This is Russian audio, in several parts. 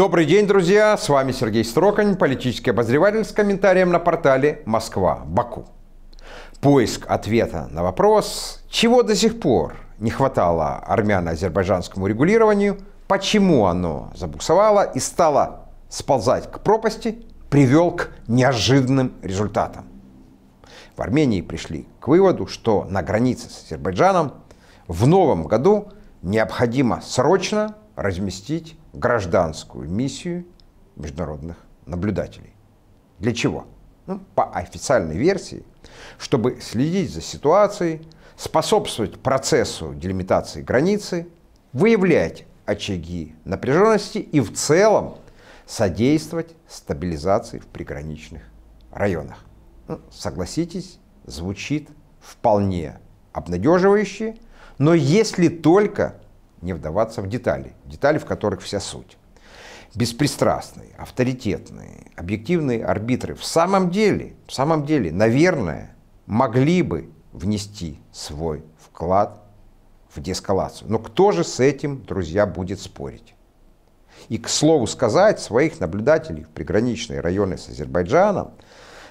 Добрый день, друзья! С вами Сергей Строкань, политический обозреватель с комментарием на портале «Москва. Баку». Поиск ответа на вопрос, чего до сих пор не хватало армяно-азербайджанскому регулированию, почему оно забуксовало и стало сползать к пропасти, привел к неожиданным результатам. В Армении пришли к выводу, что на границе с Азербайджаном в новом году необходимо срочно разместить гражданскую миссию международных наблюдателей. Для чего? Ну, по официальной версии, чтобы следить за ситуацией, способствовать процессу делимитации границы, выявлять очаги напряженности и в целом содействовать стабилизации в приграничных районах. Ну, согласитесь, звучит вполне обнадеживающе, но если только не вдаваться в детали, детали, в которых вся суть. Беспристрастные, авторитетные, объективные арбитры в самом деле, в самом деле, наверное, могли бы внести свой вклад в деэскалацию. Но кто же с этим, друзья, будет спорить? И, к слову сказать, своих наблюдателей в приграничные районы с Азербайджаном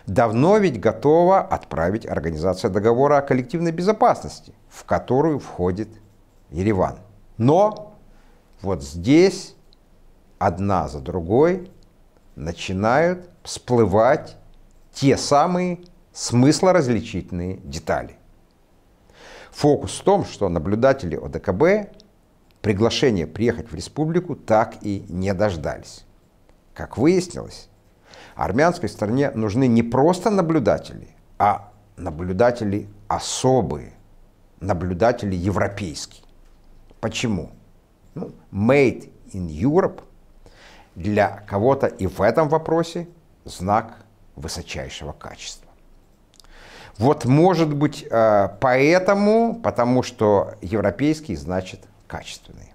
давно ведь готова отправить Организация договора о коллективной безопасности, в которую входит Ереван. Но вот здесь одна за другой начинают всплывать те самые смыслоразличительные детали. Фокус в том, что наблюдатели ОДКБ приглашения приехать в республику так и не дождались. Как выяснилось, армянской стране нужны не просто наблюдатели, а наблюдатели особые, наблюдатели европейские. Почему? Ну, made in Europe для кого-то и в этом вопросе знак высочайшего качества. Вот может быть э, поэтому, потому что европейский значит качественный.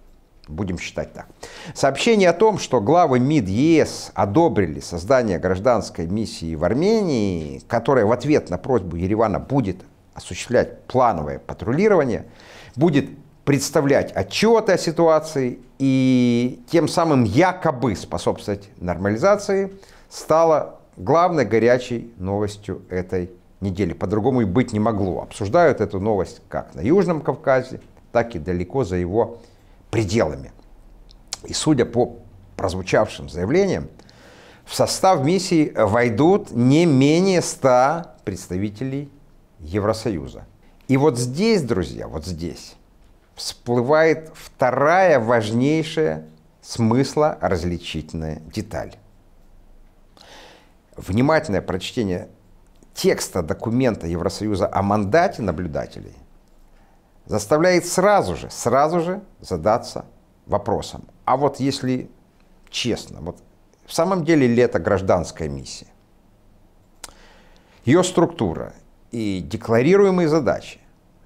Будем считать так. Сообщение о том, что главы МИД ЕС одобрили создание гражданской миссии в Армении, которая в ответ на просьбу Еревана будет осуществлять плановое патрулирование, будет представлять отчеты о ситуации и тем самым якобы способствовать нормализации, стало главной горячей новостью этой недели. По-другому и быть не могло. Обсуждают эту новость как на Южном Кавказе, так и далеко за его пределами. И судя по прозвучавшим заявлениям, в состав миссии войдут не менее 100 представителей Евросоюза. И вот здесь, друзья, вот здесь всплывает вторая важнейшая смысла различительная деталь. Внимательное прочтение текста документа Евросоюза о мандате наблюдателей заставляет сразу же, сразу же задаться вопросом. А вот если честно, вот в самом деле ли это гражданская миссия? Ее структура и декларируемые задачи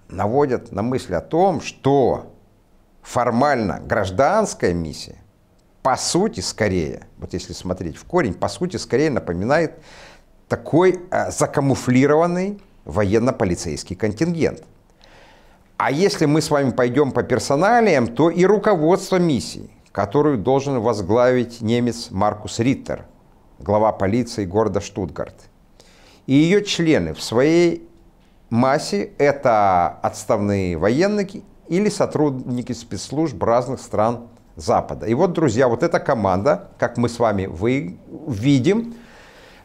наводят на мысль о том, что формально гражданская миссия, по сути, скорее, вот если смотреть в корень, по сути, скорее напоминает такой э, закамуфлированный военно-полицейский контингент. А если мы с вами пойдем по персоналиям, то и руководство миссии, которую должен возглавить немец Маркус Риттер, глава полиции города Штутгарт. И ее члены в своей массе это отставные военники или сотрудники спецслужб разных стран Запада. И вот, друзья, вот эта команда, как мы с вами вы видим,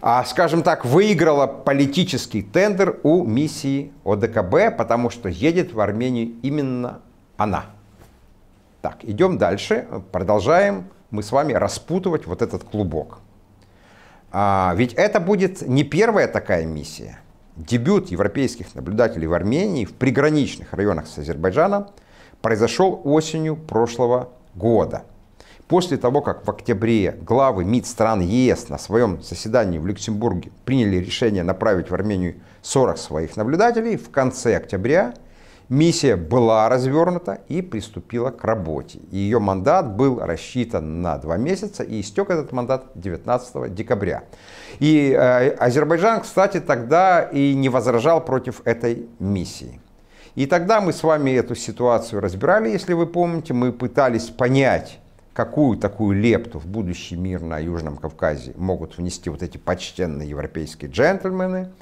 а, скажем так, выиграла политический тендер у миссии ОДКБ, потому что едет в Армению именно она. Так, идем дальше, продолжаем мы с вами распутывать вот этот клубок. А, ведь это будет не первая такая миссия. Дебют европейских наблюдателей в Армении в приграничных районах с Азербайджаном произошел осенью прошлого года. После того, как в октябре главы МИД стран ЕС на своем заседании в Люксембурге приняли решение направить в Армению 40 своих наблюдателей, в конце октября Миссия была развернута и приступила к работе. Ее мандат был рассчитан на два месяца и истек этот мандат 19 декабря. И э, Азербайджан, кстати, тогда и не возражал против этой миссии. И тогда мы с вами эту ситуацию разбирали, если вы помните, мы пытались понять, какую такую лепту в будущий мир на Южном Кавказе могут внести вот эти почтенные европейские джентльмены –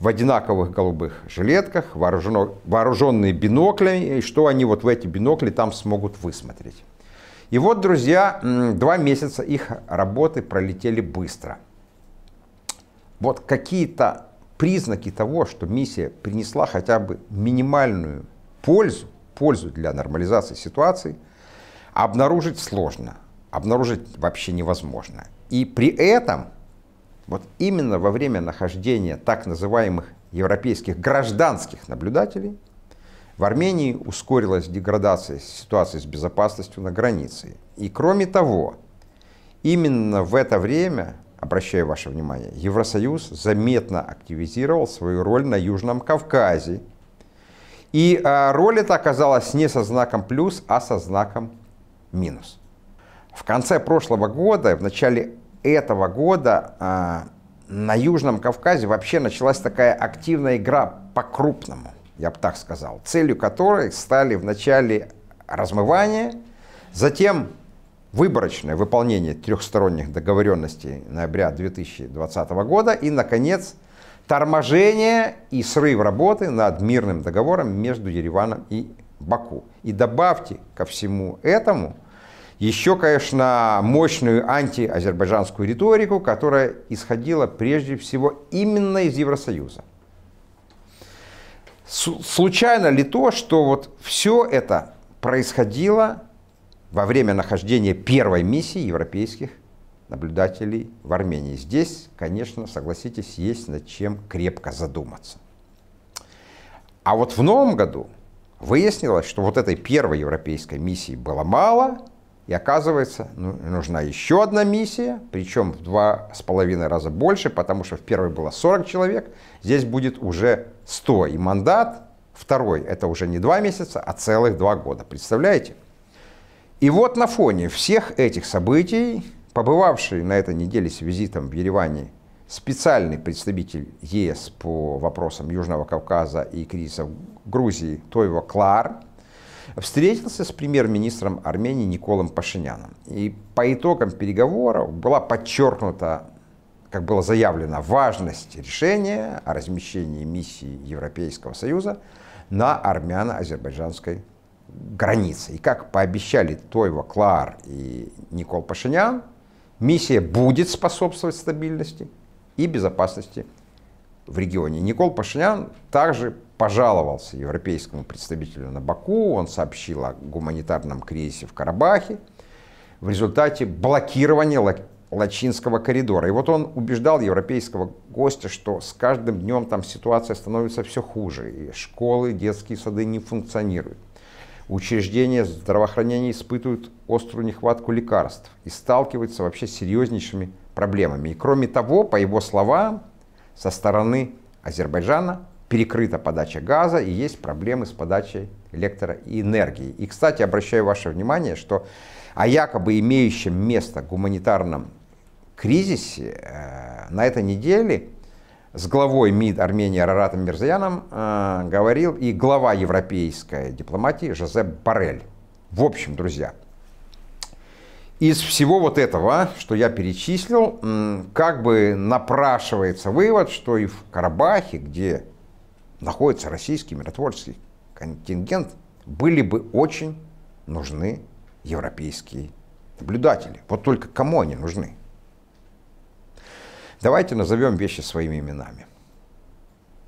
в одинаковых голубых жилетках, вооружено, вооруженные биноклями, и что они вот в эти бинокли там смогут высмотреть. И вот, друзья, два месяца их работы пролетели быстро. Вот какие-то признаки того, что миссия принесла хотя бы минимальную пользу, пользу для нормализации ситуации, обнаружить сложно, обнаружить вообще невозможно. И при этом вот именно во время нахождения так называемых европейских гражданских наблюдателей в Армении ускорилась деградация ситуации с безопасностью на границе. И кроме того, именно в это время, обращаю ваше внимание, Евросоюз заметно активизировал свою роль на Южном Кавказе. И а, роль эта оказалась не со знаком плюс, а со знаком минус. В конце прошлого года, в начале этого года а, на Южном Кавказе вообще началась такая активная игра по-крупному, я бы так сказал, целью которой стали вначале размывание, затем выборочное выполнение трехсторонних договоренностей ноября 2020 года и, наконец, торможение и срыв работы над мирным договором между Ереваном и Баку. И добавьте ко всему этому – еще, конечно, мощную антиазербайджанскую риторику, которая исходила прежде всего именно из Евросоюза. Случайно ли то, что вот все это происходило во время нахождения первой миссии европейских наблюдателей в Армении? Здесь, конечно, согласитесь, есть над чем крепко задуматься. А вот в новом году выяснилось, что вот этой первой европейской миссии было мало – и оказывается, ну, нужна еще одна миссия, причем в два с половиной раза больше, потому что в первой было 40 человек, здесь будет уже 100. И мандат второй, это уже не два месяца, а целых два года. Представляете? И вот на фоне всех этих событий, побывавший на этой неделе с визитом в Ереване специальный представитель ЕС по вопросам Южного Кавказа и кризиса в Грузии Тойва Клар – встретился с премьер-министром Армении Николом Пашиняном. И по итогам переговоров была подчеркнута как было заявлено, важность решения о размещении миссии Европейского Союза на армяно-азербайджанской границе. И как пообещали Тойва Клар и Никол Пашинян, миссия будет способствовать стабильности и безопасности в регионе. Никол Пашинян также пожаловался европейскому представителю на Баку, он сообщил о гуманитарном кризисе в Карабахе, в результате блокирования Лачинского коридора. И вот он убеждал европейского гостя, что с каждым днем там ситуация становится все хуже, и школы, детские сады не функционируют. Учреждения здравоохранения испытывают острую нехватку лекарств и сталкиваются вообще с серьезнейшими проблемами. И кроме того, по его словам, со стороны Азербайджана перекрыта подача газа и есть проблемы с подачей электроэнергии. И, кстати, обращаю ваше внимание, что о якобы имеющем место гуманитарном кризисе э, на этой неделе с главой МИД Армении Раратом Мирзаяном э, говорил и глава европейской дипломатии Жозеп Барель. В общем, друзья, из всего вот этого, что я перечислил, как бы напрашивается вывод, что и в Карабахе, где находится российский миротворческий контингент, были бы очень нужны европейские наблюдатели. Вот только кому они нужны? Давайте назовем вещи своими именами.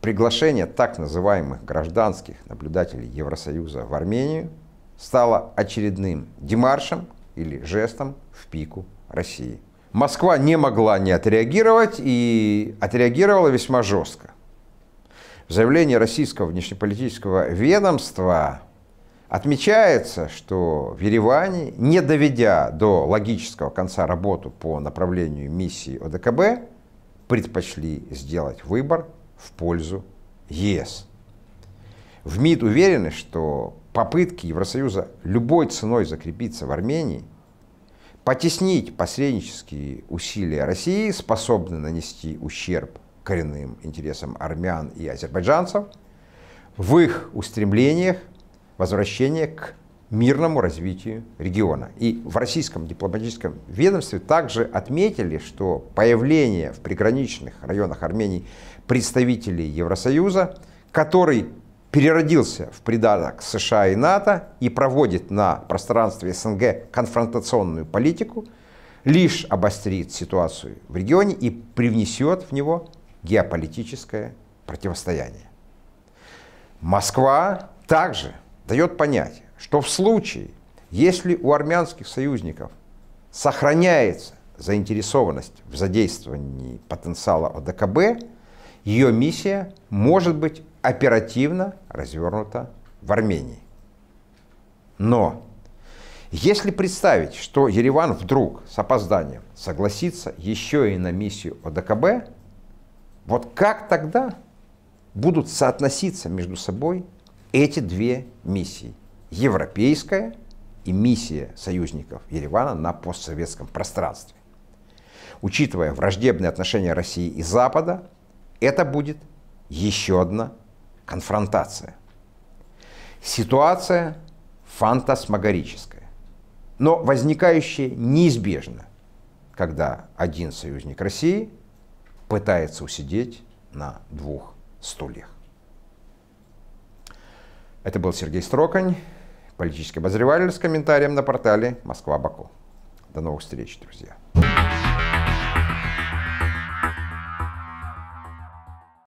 Приглашение так называемых гражданских наблюдателей Евросоюза в Армению стало очередным демаршем или жестом в пику России. Москва не могла не отреагировать и отреагировала весьма жестко заявлении российского внешнеполитического ведомства отмечается, что в Ереване, не доведя до логического конца работу по направлению миссии ОДКБ, предпочли сделать выбор в пользу ЕС. В МИД уверены, что попытки Евросоюза любой ценой закрепиться в Армении, потеснить посреднические усилия России, способны нанести ущерб коренным интересам армян и азербайджанцев в их устремлениях возвращения к мирному развитию региона. И в российском дипломатическом ведомстве также отметили, что появление в приграничных районах Армении представителей Евросоюза, который переродился в придаток США и НАТО и проводит на пространстве СНГ конфронтационную политику, лишь обострит ситуацию в регионе и привнесет в него геополитическое противостояние. Москва также дает понять, что в случае, если у армянских союзников сохраняется заинтересованность в задействовании потенциала ОДКБ, ее миссия может быть оперативно развернута в Армении. Но если представить, что Ереван вдруг с опозданием согласится еще и на миссию ОДКБ, вот как тогда будут соотноситься между собой эти две миссии? Европейская и миссия союзников Еревана на постсоветском пространстве. Учитывая враждебные отношения России и Запада, это будет еще одна конфронтация. Ситуация фантасмагорическая, но возникающая неизбежно, когда один союзник России – пытается усидеть на двух стульях. Это был Сергей Строкань, политический обозреватель с комментарием на портале Москва Баку. До новых встреч, друзья.